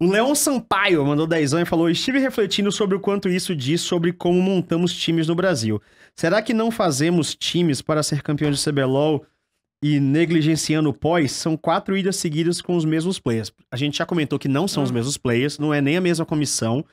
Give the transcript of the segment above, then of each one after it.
O Leon Sampaio mandou dezão e falou: Estive refletindo sobre o quanto isso diz sobre como montamos times no Brasil. Será que não fazemos times para ser campeão de CBLOL e negligenciando o pós? São quatro idas seguidas com os mesmos players. A gente já comentou que não são os hum. mesmos players, não é nem a mesma comissão,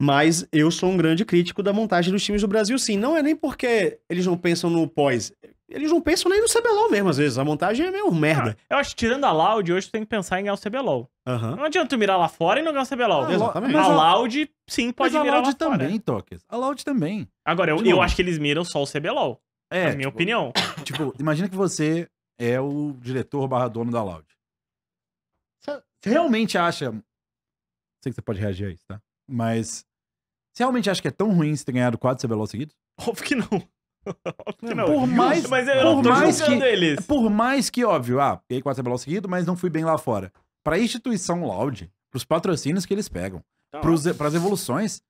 mas eu sou um grande crítico da montagem dos times do Brasil, sim. Não é nem porque eles não pensam no pós. Eles não pensam nem no CBLOL mesmo, às vezes. A montagem é meio merda. Ah, eu acho que tirando a Loud, hoje tu tem que pensar em ganhar o CBLOL. Uhum. Não adianta tu mirar lá fora e não ganhar o CBLOL. exatamente. A Loud, sim, pode mas mirar a Loud lá também, fora. Tokers. A Loud também. Agora, eu, eu acho que eles miram só o CBLOL. É. Na minha tipo, opinião. Tipo, imagina que você é o diretor barra dono da Loud. Você realmente acha... Sei que você pode reagir a isso, tá? Mas... Você realmente acha que é tão ruim você ter ganhado quatro CBLOL seguidos? Óbvio que não. por mais, mas eu por mais que, eles. Por mais que, óbvio, ah, peguei quatro CBLOL seguido, mas não fui bem lá fora para a instituição Loud, para os patrocínios que eles pegam, tá. para as evoluções.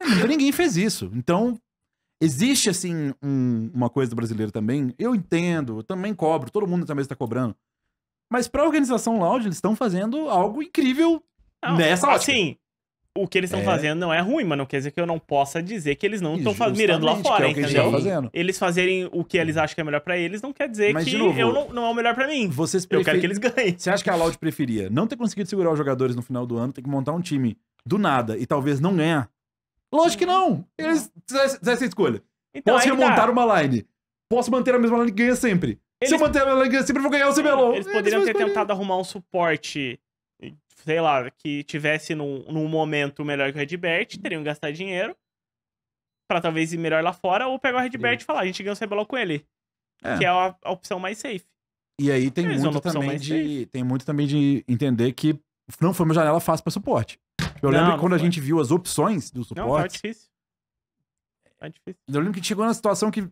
É, ninguém fez isso. Então, existe, assim, um, uma coisa do brasileiro também. Eu entendo, eu também cobro, todo mundo também está cobrando. Mas para a organização Loud, eles estão fazendo algo incrível não, nessa assim, ótica o que eles estão é. fazendo não é ruim, mas não quer dizer que eu não possa dizer que eles não estão mirando lá é fora, é entendeu? Fazendo. Eles fazerem o que eles uhum. acham que é melhor para eles não quer dizer mas, que novo, eu não, não, é o melhor para mim. Vocês prefer... Eu quero que eles ganhem. Você acha que a Loud preferia não ter conseguido segurar os jogadores no final do ano, ter que montar um time do nada e talvez não ganhar? Lógico que não. Eles fizeram essa escolha. Então, Posso remontar dá. Tá. uma line. Posso manter a mesma line que ganha sempre. Eles... Se eu manter a mesma line que ganha sempre, eu vou ganhar o CBLOL. Eles poderiam eles ter escolher. tentado arrumar um suporte sei lá, que tivesse num, num momento melhor que o Redbert, teriam que gastar dinheiro para talvez ir melhor lá fora, ou pegar o Redbert e falar, a gente ganhou o CBLOL com ele. É. Que é a, a, opção mais safe. E aí tem Eles muito também de. Safe. Tem muito também de entender que não foi uma janela fácil para suporte. Eu lembro não quando foi. a gente viu as opções do suporte. Não, difícil. difícil. Eu lembro que chegou na situação que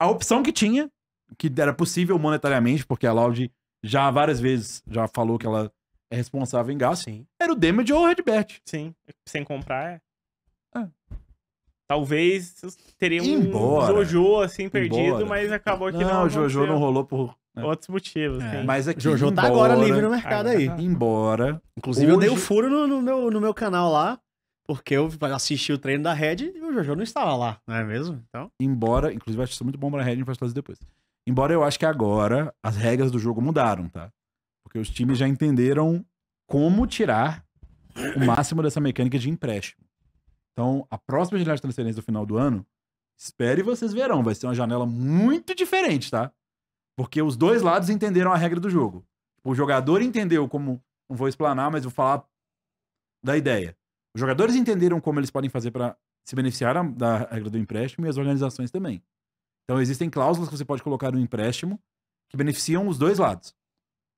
a opção que tinha, que era possível monetariamente, porque a Loud já várias vezes já falou que ela é responsável em gasto, Sim. era o Damage ou o Redbert. Sim, sem comprar. É. é. Talvez teria Embora. um Jojo assim perdido, Embora. mas acabou que não. Não, o Jojo não rolou por né? outros motivos. É. Mas é que Jojo tá agora livre no mercado aí. Tá. Embora. Inclusive, hoje... eu dei o um furo no, no, meu, no meu canal lá. Porque eu assisti o treino da Red e o Jojo não estava lá, não é mesmo? Então... Embora, inclusive, eu acho isso muito bom pra Red, a gente pode trazer depois. Embora eu acho que agora as regras do jogo mudaram, tá? Porque os times já entenderam como tirar o máximo dessa mecânica de empréstimo. Então, a próxima janela de transferência do final do ano, espere vocês verão, vai ser uma janela muito diferente, tá? Porque os dois lados entenderam a regra do jogo. O jogador entendeu como, não vou explanar, mas vou falar da ideia. Os jogadores entenderam como eles podem fazer para se beneficiar da regra do empréstimo e as organizações também. Então, existem cláusulas que você pode colocar no empréstimo que beneficiam os dois lados.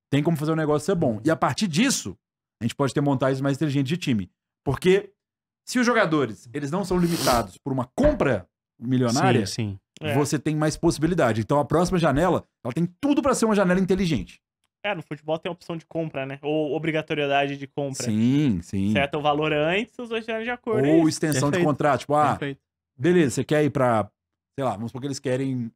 Tem como fazer o um negócio ser bom. E a partir disso, a gente pode ter montagens mais inteligentes de time. Porque se os jogadores eles não são limitados por uma compra milionária, sim, sim. É. você é. tem mais possibilidade. Então a próxima janela, ela tem tudo para ser uma janela inteligente. É, no futebol tem a opção de compra, né? Ou obrigatoriedade de compra. Sim, sim. Certo, o valor antes, os dois de acordo. É Ou é extensão Perfeito. de contrato. Tipo, ah, Perfeito. beleza, você quer ir pra, sei lá, vamos supor que eles querem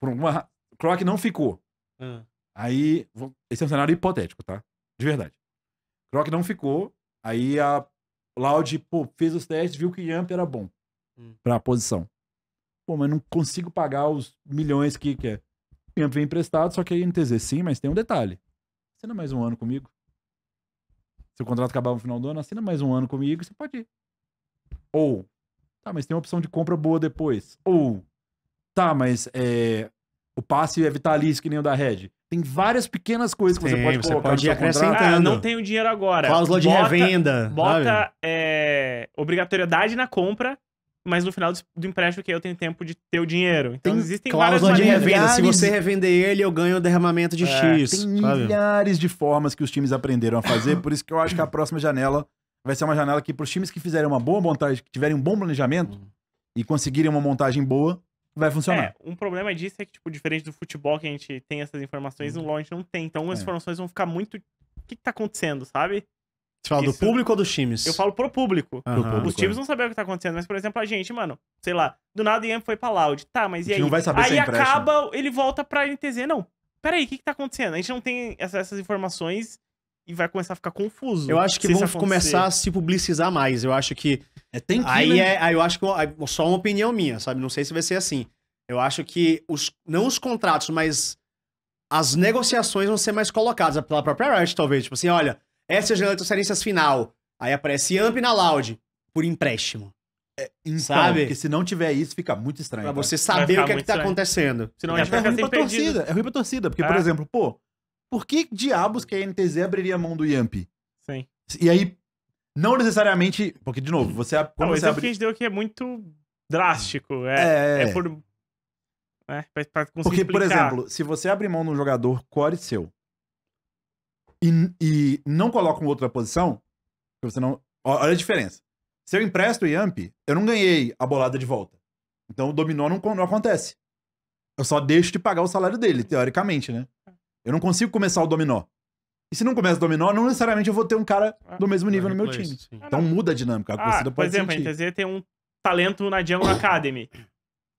por uma... Croc não ficou. Ah. Aí, esse é um cenário hipotético, tá? De verdade. Croc não ficou, aí a Loud, pô, fez os testes, viu que Yamp era bom hum. pra posição. Pô, mas não consigo pagar os milhões que quer. É. Yamp vem emprestado, só que aí NTZ sim, mas tem um detalhe. Assina mais um ano comigo. Se o contrato acabar no final do ano, assina mais um ano comigo e você pode ir. Ou, tá, mas tem uma opção de compra boa depois. Ou, tá, mas é, o passe é vitalício que nem o da Red. Tem várias pequenas coisas que você pode você colocar. Pode ir acrescentando. Ah, não tenho dinheiro agora. Cláusula de bota, revenda. Bota é, obrigatoriedade na compra, mas no final do empréstimo que eu tenho tempo de ter o dinheiro. Então tem existem várias cláusula de revenda. Milhares... Se você revender ele, eu ganho o derramamento de é, X. Tem sabe? milhares de formas que os times aprenderam a fazer, por isso que eu acho que a próxima janela vai ser uma janela que para os times que fizerem uma boa montagem, que tiverem um bom planejamento hum. e conseguirem uma montagem boa, vai funcionar. É, um problema disso é que, tipo, diferente do futebol que a gente tem essas informações, no uhum. LoL a gente não tem. Então as é. informações vão ficar muito. O que, que tá acontecendo, sabe? Você fala Isso. do público ou dos times? Eu falo pro público. Uhum, Os público, times é. não sabem o que tá acontecendo, mas, por exemplo, a gente, mano, sei lá, do nada o Ian foi pra Loud. Tá, mas e aí? Não vai saber é aí acaba, ele volta pra NTZ. Não, peraí, o que, que tá acontecendo? A gente não tem essas informações e vai começar a ficar confuso. Eu acho que vão começar a se publicizar mais. Eu acho que é, tem que, aí, né? é, aí eu acho que é só uma opinião minha, sabe? Não sei se vai ser assim. Eu acho que os, não os contratos, mas as negociações vão ser mais colocadas pela própria Riot, talvez. Tipo assim, olha, essa é a janela de transferências final. Aí aparece Amp na Loud por empréstimo. É, então, sabe? Porque se não tiver isso, fica muito estranho. Pra você saber o que é que tá estranho. acontecendo. Senão é, é ruim pra perdido. torcida. É ruim pra torcida. Porque, ah. por tá? exemplo, pô, por que diabos que a NTZ abriria a mão do Yamp? Sim. E aí, não necessariamente. Porque, de novo, você. Quando não, é o abre... que a gente deu aqui é muito drástico. É, é... é, é, é. por. É, pra, pra porque, explicar. por exemplo, se você abrir mão de um jogador core seu e, e não coloca um outro na posição, você não. Olha a diferença. Se eu empresto o Yamp, eu não ganhei a bolada de volta. Então o dominó não, não acontece. Eu só deixo de pagar o salário dele, teoricamente, né? Eu não consigo começar o dominó. E se não começa dominó, não necessariamente eu vou ter um cara ah, do mesmo nível no meu time. Então muda a dinâmica. A ah, por exemplo, sentir. a NTZ tem um talento na Jungle Academy.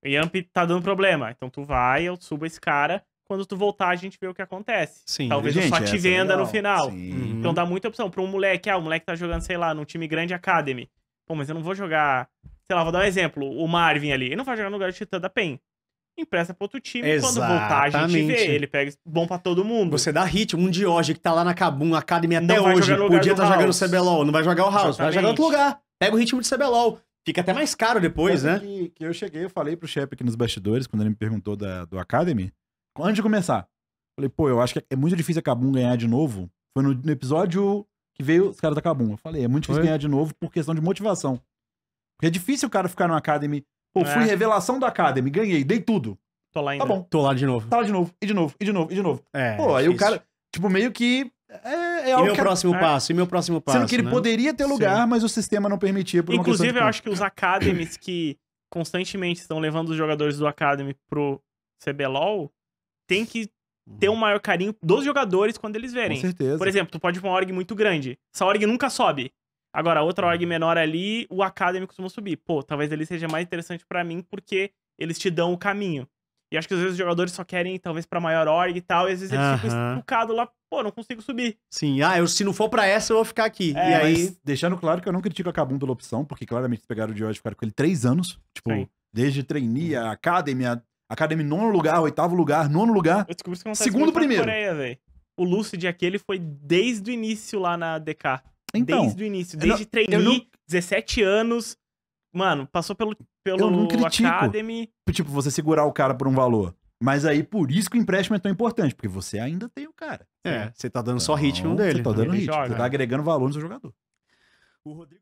O Yamp tá dando problema. Então tu vai, eu subo esse cara. Quando tu voltar, a gente vê o que acontece. Sim. Talvez gente, eu só te é venda é no final. Então dá muita opção. Pra um moleque, ah, o moleque tá jogando, sei lá, num time grande Academy. Pô, mas eu não vou jogar. Sei lá, vou dar um exemplo. O Marvin ali. Ele não vai jogar no lugar do Titã da PEN empresta para outro time. Exatamente. Quando voltar, a gente vê. Ele pega bom para todo mundo. Você dá ritmo. Um hoje que tá lá na Cabum Academy até não hoje, podia estar tá jogando CBLOL, não vai jogar o House, Exatamente. vai jogar outro lugar. Pega o ritmo de CBLOL. Fica até mais caro depois, né? Que, que, eu cheguei, eu falei pro chefe aqui nos bastidores, quando ele me perguntou da, do Academy, antes de começar, falei, pô, eu acho que é muito difícil a Cabum ganhar de novo. Foi no, no episódio que veio os caras da Cabum. Eu falei, é muito difícil Foi? ganhar de novo por questão de motivação. Porque é difícil o cara ficar no Academy Pô, fui é. revelação da Academy, ganhei, dei tudo. Tô lá tá ainda. Tá bom. Tô lá de novo. Tá lá de novo, e de novo, e de novo, e de novo. É, Pô, aí difícil. o cara, tipo, meio que é, é e meu que... próximo é. passo, e meu próximo passo. Sendo que ele né? poderia ter lugar, Sim. mas o sistema não permitia. Por Inclusive, eu acho que os academies que constantemente estão levando os jogadores do Academy pro CBLOL tem que ter um maior carinho dos jogadores quando eles verem. Com certeza. Por exemplo, tu pode ir pra uma org muito grande. Essa org nunca sobe. Agora, outra org uhum. menor ali, o Academy costuma subir. Pô, talvez ele seja mais interessante para mim porque eles te dão o caminho. E acho que às vezes os jogadores só querem, talvez, pra maior org e tal, e às vezes eles uh -huh. ficam estucados lá, pô, não consigo subir. Sim, ah, eu, se não for pra essa, eu vou ficar aqui. É, e aí. Mas... Deixando claro que eu não critico a Kabum pela opção, porque claramente pegaram o George e ficaram com ele três anos. Tipo, Sim. desde trainee, a Academy, a Academy nono lugar, oitavo lugar, nono lugar. Eu descobri isso que não Segundo primeiro. Coreia, o Lucid aquele foi desde o início lá na DK. Então, desde o início, desde eu não, trainee, não... 17 anos, mano, passou pelo, pelo eu não critico. Academy. Tipo, você segurar o cara por um valor. Mas aí, por isso que o empréstimo é tão importante, porque você ainda tem o cara. É, você tá dando então, só ritmo dele. Você tá dando ritmo, joga, você tá agregando valor no seu jogador. O Rodrigo